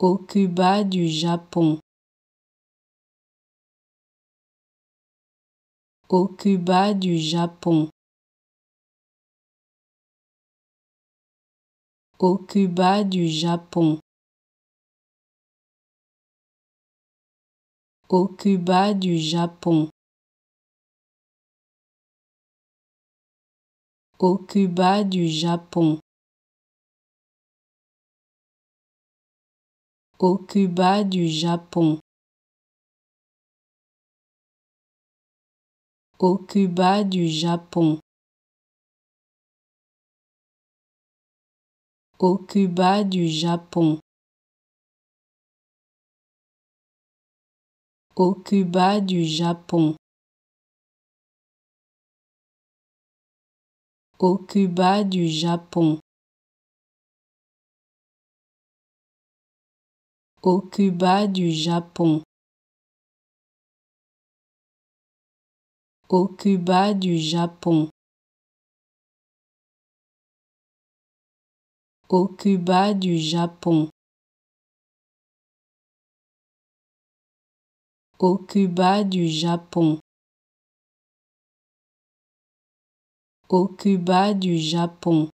au Cuba du Japon. Au Cuba du Japon. Au Cuba du Japon. Au Cuba du Japon. Au Cuba du Japon. au Cuba du Japon. Au Cuba du Japon. Au Cuba du Japon. Au Cuba du Japon. Au du Japon. au Cuba du Japon. Au Cuba du Japon. Au Cuba du Japon. Au Cuba du Japon. Au Cuba du Japon.